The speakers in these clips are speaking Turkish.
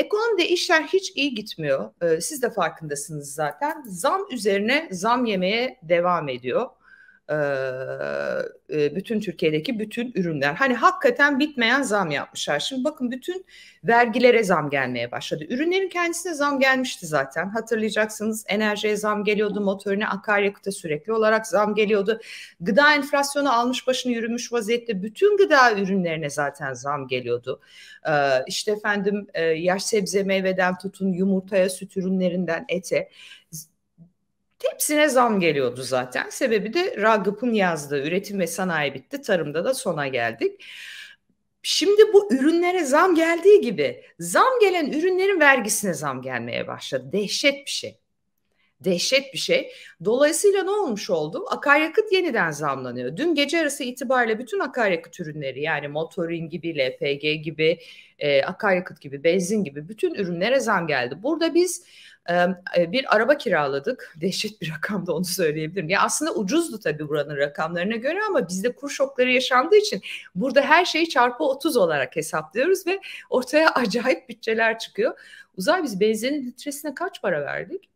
Ekonomide işler hiç iyi gitmiyor. Ee, siz de farkındasınız zaten. Zam üzerine zam yemeye devam ediyor bütün Türkiye'deki bütün ürünler. Hani hakikaten bitmeyen zam yapmışlar. Şimdi bakın bütün vergilere zam gelmeye başladı. Ürünlerin kendisine zam gelmişti zaten. Hatırlayacaksınız enerjiye zam geliyordu, motorine akaryakıta sürekli olarak zam geliyordu. Gıda enflasyonu almış başını yürümüş vaziyette bütün gıda ürünlerine zaten zam geliyordu. E, işte efendim e, yaş sebze meyveden tutun yumurtaya süt ürünlerinden ete. Hepsine zam geliyordu zaten. Sebebi de Ragıp'ın yazdığı üretim ve sanayi bitti. Tarımda da sona geldik. Şimdi bu ürünlere zam geldiği gibi zam gelen ürünlerin vergisine zam gelmeye başladı. Dehşet bir şey. Dehşet bir şey. Dolayısıyla ne olmuş oldu? Akaryakıt yeniden zamlanıyor. Dün gece arası itibariyle bütün akaryakıt ürünleri yani motorin gibi, LPG gibi, e, akaryakıt gibi, benzin gibi bütün ürünlere zam geldi. Burada biz e, e bir araba kiraladık. Dehşet bir rakamda onu söyleyebilirim. Ya aslında ucuzdu tabii buranın rakamlarına göre ama bizde kur şokları yaşandığı için burada her şeyi çarpı 30 olarak hesaplıyoruz ve ortaya acayip bütçeler çıkıyor. Uzay biz benzinin litresine kaç para verdik?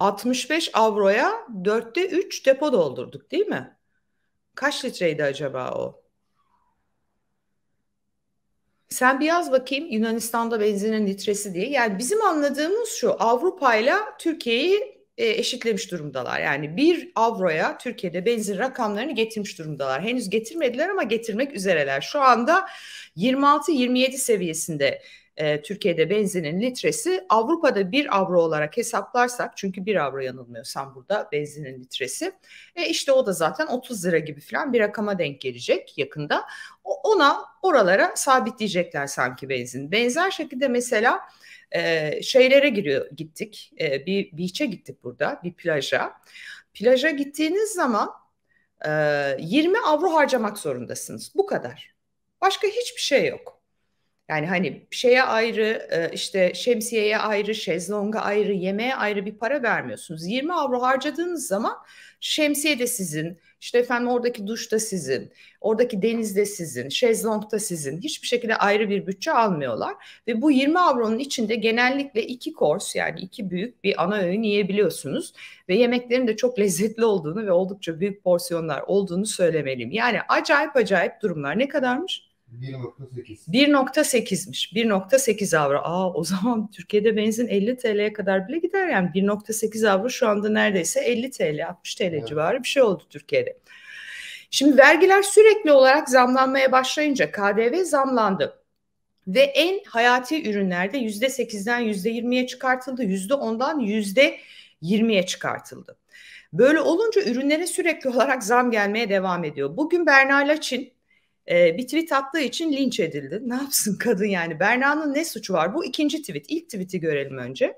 65 avroya 4'te 3 depo doldurduk değil mi? Kaç litreydi acaba o? Sen bir yaz bakayım Yunanistan'da benzinin litresi diye. Yani bizim anladığımız şu Avrupa ile Türkiye'yi e, eşitlemiş durumdalar. Yani bir avroya Türkiye'de benzin rakamlarını getirmiş durumdalar. Henüz getirmediler ama getirmek üzereler. Şu anda 26-27 seviyesinde e, Türkiye'de benzinin litresi Avrupa'da 1 avro olarak hesaplarsak çünkü 1 avro yanılmıyorsam burada benzinin litresi e, işte o da zaten 30 lira gibi falan bir rakama denk gelecek yakında ona oralara sabitleyecekler sanki benzin. Benzer şekilde mesela e, şeylere giriyor gittik e, bir beach'e gittik burada bir plaja plaja gittiğiniz zaman 20 e, avro harcamak zorundasınız bu kadar başka hiçbir şey yok. Yani hani şeye ayrı, e, işte şemsiyeye ayrı, şezlonga ayrı, yemeğe ayrı bir para vermiyorsunuz. 20 avro harcadığınız zaman şemsiye de sizin, işte efendim oradaki duş da sizin, oradaki deniz de sizin, şezlong da sizin. Hiçbir şekilde ayrı bir bütçe almıyorlar. Ve bu 20 avronun içinde genellikle iki kors yani iki büyük bir ana öğün yiyebiliyorsunuz. Ve yemeklerin de çok lezzetli olduğunu ve oldukça büyük porsiyonlar olduğunu söylemeliyim. Yani acayip acayip durumlar. Ne kadarmış? 1.8. 1.8'miş. 1.8 avro. Aa o zaman Türkiye'de benzin 50 TL'ye kadar bile gider yani 1.8 avro şu anda neredeyse 50 TL, 60 TL evet. civarı bir şey oldu Türkiye'de. Şimdi vergiler sürekli olarak zamlanmaya başlayınca KDV zamlandı. Ve en hayati ürünlerde %8'den %20'ye çıkartıldı, %10'dan %20'ye çıkartıldı. Böyle olunca ürünlere sürekli olarak zam gelmeye devam ediyor. Bugün Berna Laçin e, bir tweet attığı için linç edildi. Ne yapsın kadın yani? Berna'nın ne suçu var? Bu ikinci tweet. İlk tweet'i görelim önce.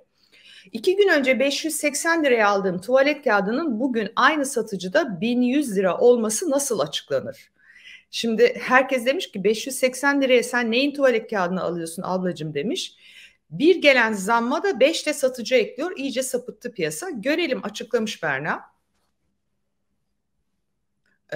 İki gün önce 580 liraya aldığım tuvalet kağıdının bugün aynı satıcıda 1100 lira olması nasıl açıklanır? Şimdi herkes demiş ki 580 liraya sen neyin tuvalet kağıdını alıyorsun ablacım demiş. Bir gelen zamma da 5 de satıcı ekliyor. İyice sapıttı piyasa. Görelim açıklamış Berna.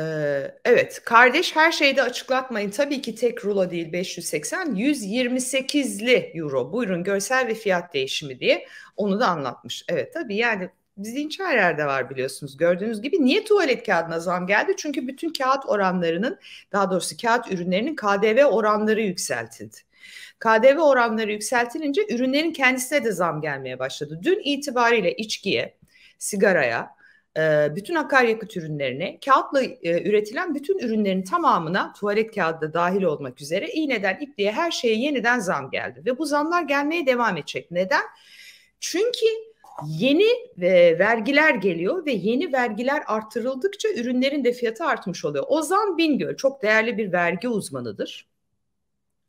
Ee, evet, kardeş her şeyde açıklatmayın. Tabii ki tek rulo değil 580, 128'li euro. Buyurun görsel ve fiyat değişimi diye onu da anlatmış. Evet tabii yani bizim her yerde var biliyorsunuz. Gördüğünüz gibi niye tuvalet kağıdına zam geldi? Çünkü bütün kağıt oranlarının daha doğrusu kağıt ürünlerinin KDV oranları yükseltildi. KDV oranları yükseltilince ürünlerin kendisine de zam gelmeye başladı. Dün itibariyle içkiye, sigaraya, e, bütün akaryakıt ürünlerine, kağıtla e, üretilen bütün ürünlerin tamamına tuvalet kağıdı da dahil olmak üzere iğneden ipliğe her şeye yeniden zam geldi. Ve bu zamlar gelmeye devam edecek. Neden? Çünkü yeni e, vergiler geliyor ve yeni vergiler artırıldıkça ürünlerin de fiyatı artmış oluyor. Ozan Bingöl çok değerli bir vergi uzmanıdır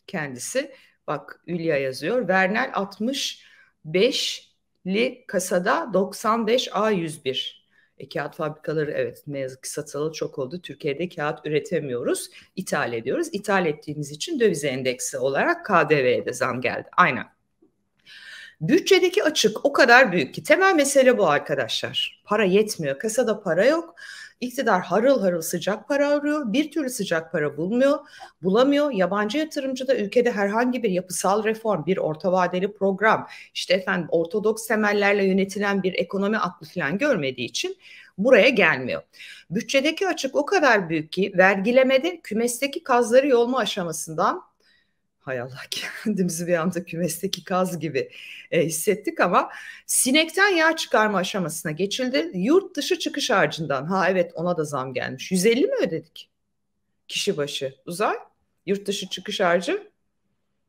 kendisi. Bak Ülya yazıyor. Vernel 65'li kasada 95A101 e, kağıt fabrikaları evet ne yazık ki satılı çok oldu. Türkiye'de kağıt üretemiyoruz, ithal ediyoruz. İthal ettiğimiz için döviz endeksi olarak KDV'ye de zam geldi. Aynen Bütçedeki açık o kadar büyük ki temel mesele bu arkadaşlar. Para yetmiyor. Kasada para yok. İktidar harıl harıl sıcak para arıyor. Bir türlü sıcak para bulmuyor, bulamıyor. Yabancı yatırımcı da ülkede herhangi bir yapısal reform, bir orta vadeli program, işte efendim ortodoks temellerle yönetilen bir ekonomi aklı falan görmediği için buraya gelmiyor. Bütçedeki açık o kadar büyük ki vergilemede kümesteki kazları yolma aşamasından hay Allah kendimizi bir anda kümesteki kaz gibi e, hissettik ama sinekten yağ çıkarma aşamasına geçildi. Yurt dışı çıkış harcından ha evet ona da zam gelmiş. 150 mi ödedik? Kişi başı. Uzay yurt dışı çıkış harcı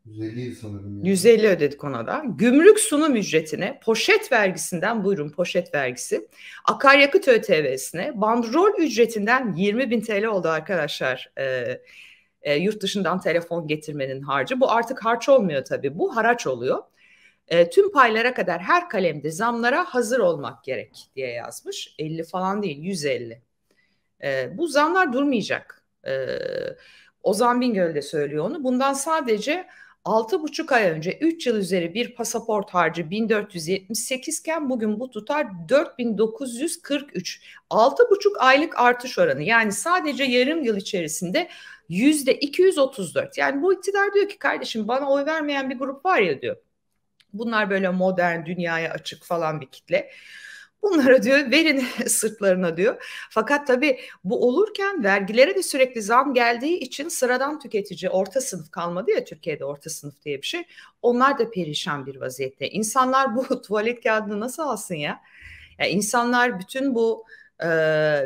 150 sanırım. Yani. 150 ödedik ona da. Gümrük sunum ücretine, poşet vergisinden buyurun poşet vergisi, akaryakıt ÖTV'sine, bandrol ücretinden 20 bin TL oldu arkadaşlar. Ee, e, yurt dışından telefon getirmenin harcı. Bu artık harç olmuyor tabii bu haraç oluyor. E, tüm paylara kadar her kalemde zamlara hazır olmak gerek diye yazmış. 50 falan değil 150. E, bu zamlar durmayacak. E, Ozan Bingöl de söylüyor onu. Bundan sadece 6,5 ay önce 3 yıl üzeri bir pasaport harcı 1478 iken bugün bu tutar 4943. 6,5 aylık artış oranı yani sadece yarım yıl içerisinde yüzde 234. Yani bu iktidar diyor ki kardeşim bana oy vermeyen bir grup var ya diyor. Bunlar böyle modern, dünyaya açık falan bir kitle. Bunlara diyor verin sırtlarına diyor. Fakat tabii bu olurken vergilere de sürekli zam geldiği için sıradan tüketici orta sınıf kalmadı ya Türkiye'de orta sınıf diye bir şey. Onlar da perişan bir vaziyette. İnsanlar bu tuvalet kağıdını nasıl alsın ya? Yani insanlar bütün bu e,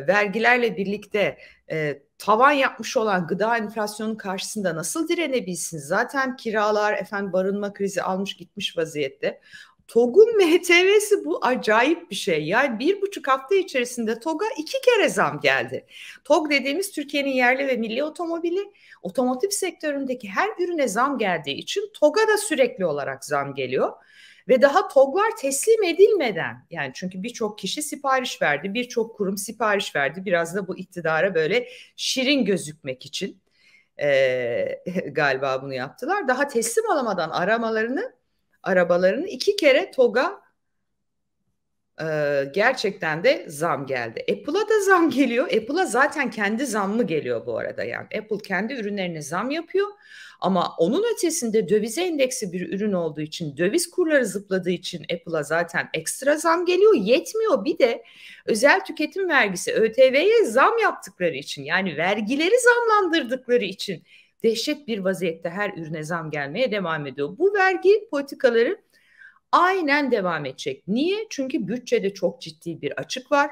vergilerle birlikte e, tavan yapmış olan gıda enflasyonu karşısında nasıl direnebilsin? Zaten kiralar efendim barınma krizi almış gitmiş vaziyette. TOG'un MTV'si bu acayip bir şey. Yani bir buçuk hafta içerisinde TOG'a iki kere zam geldi. TOG dediğimiz Türkiye'nin yerli ve milli otomobili otomotiv sektöründeki her ürüne zam geldiği için TOG'a da sürekli olarak zam geliyor. Ve daha TOG'lar teslim edilmeden yani çünkü birçok kişi sipariş verdi, birçok kurum sipariş verdi. Biraz da bu iktidara böyle şirin gözükmek için e, galiba bunu yaptılar. Daha teslim alamadan aramalarını arabalarını iki kere TOG'a e, gerçekten de zam geldi. Apple'a da zam geliyor. Apple'a zaten kendi zammı geliyor bu arada. Yani Apple kendi ürünlerine zam yapıyor. Ama onun ötesinde dövize endeksi bir ürün olduğu için döviz kurları zıpladığı için Apple'a zaten ekstra zam geliyor. Yetmiyor bir de özel tüketim vergisi ÖTV'ye zam yaptıkları için yani vergileri zamlandırdıkları için dehşet bir vaziyette her ürüne zam gelmeye devam ediyor. Bu vergi politikaları aynen devam edecek. Niye? Çünkü bütçede çok ciddi bir açık var.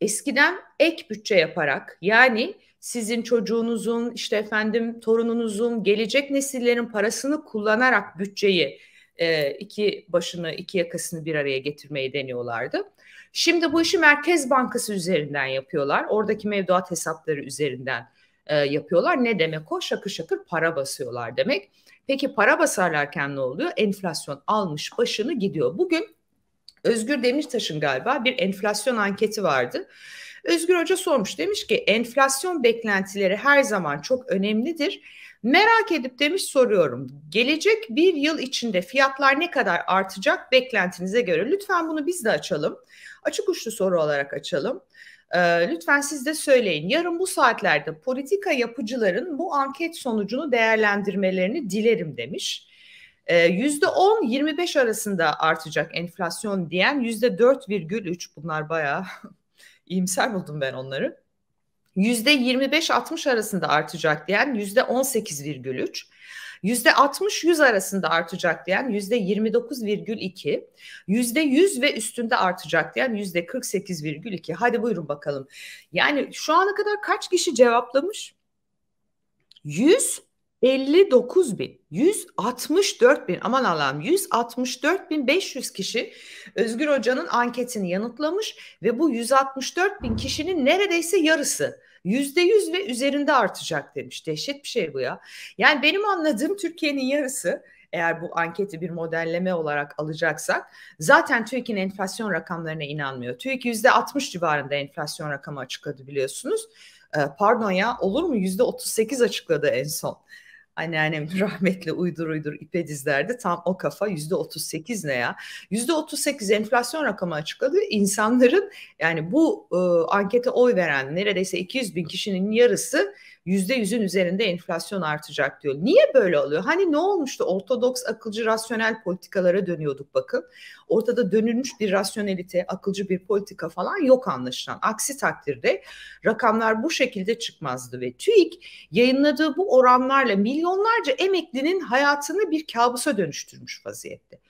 Eskiden ek bütçe yaparak yani sizin çocuğunuzun işte efendim torununuzun gelecek nesillerin parasını kullanarak bütçeyi e, iki başını iki yakasını bir araya getirmeyi deniyorlardı. Şimdi bu işi Merkez Bankası üzerinden yapıyorlar. Oradaki mevduat hesapları üzerinden e, yapıyorlar. Ne demek o? Şakır şakır para basıyorlar demek. Peki para basarlarken ne oluyor? Enflasyon almış başını gidiyor. Bugün Özgür Demirtaş'ın galiba bir enflasyon anketi vardı. Özgür Hoca sormuş demiş ki enflasyon beklentileri her zaman çok önemlidir. Merak edip demiş soruyorum. Gelecek bir yıl içinde fiyatlar ne kadar artacak beklentinize göre? Lütfen bunu biz de açalım. Açık uçlu soru olarak açalım. E, lütfen siz de söyleyin. Yarın bu saatlerde politika yapıcıların bu anket sonucunu değerlendirmelerini dilerim demiş. E, %10-25 arasında artacak enflasyon diyen %4,3 bunlar bayağı iyimser buldum ben onları. %25-60 arasında artacak diyen %18,3. %60-100 arasında artacak diyen %29,2, %100 ve üstünde artacak diyen %48,2. Hadi buyurun bakalım. Yani şu ana kadar kaç kişi cevaplamış? 100 59 bin, 164 bin aman Allah'ım 164 bin 500 kişi Özgür Hoca'nın anketini yanıtlamış ve bu 164 bin kişinin neredeyse yarısı yüzde yüz ve üzerinde artacak demiş. Dehşet bir şey bu ya. Yani benim anladığım Türkiye'nin yarısı eğer bu anketi bir modelleme olarak alacaksak zaten TÜİK'in enflasyon rakamlarına inanmıyor. TÜİK yüzde 60 civarında enflasyon rakamı açıkladı biliyorsunuz. Ee, pardon ya olur mu yüzde 38 açıkladı en son anneannem rahmetli uydur uydur ipe dizlerdi. Tam o kafa yüzde 38 ne ya? Yüzde 38 enflasyon rakamı açıkladı. İnsanların yani bu e, ankete oy veren neredeyse 200 bin kişinin yarısı Yüzde yüzün üzerinde enflasyon artacak diyor. Niye böyle oluyor? Hani ne olmuştu? Ortodoks akılcı rasyonel politikalara dönüyorduk bakın. Ortada dönülmüş bir rasyonelite, akılcı bir politika falan yok anlaşılan. Aksi takdirde rakamlar bu şekilde çıkmazdı ve TÜİK yayınladığı bu oranlarla milyonlarca emeklinin hayatını bir kabusa dönüştürmüş vaziyette.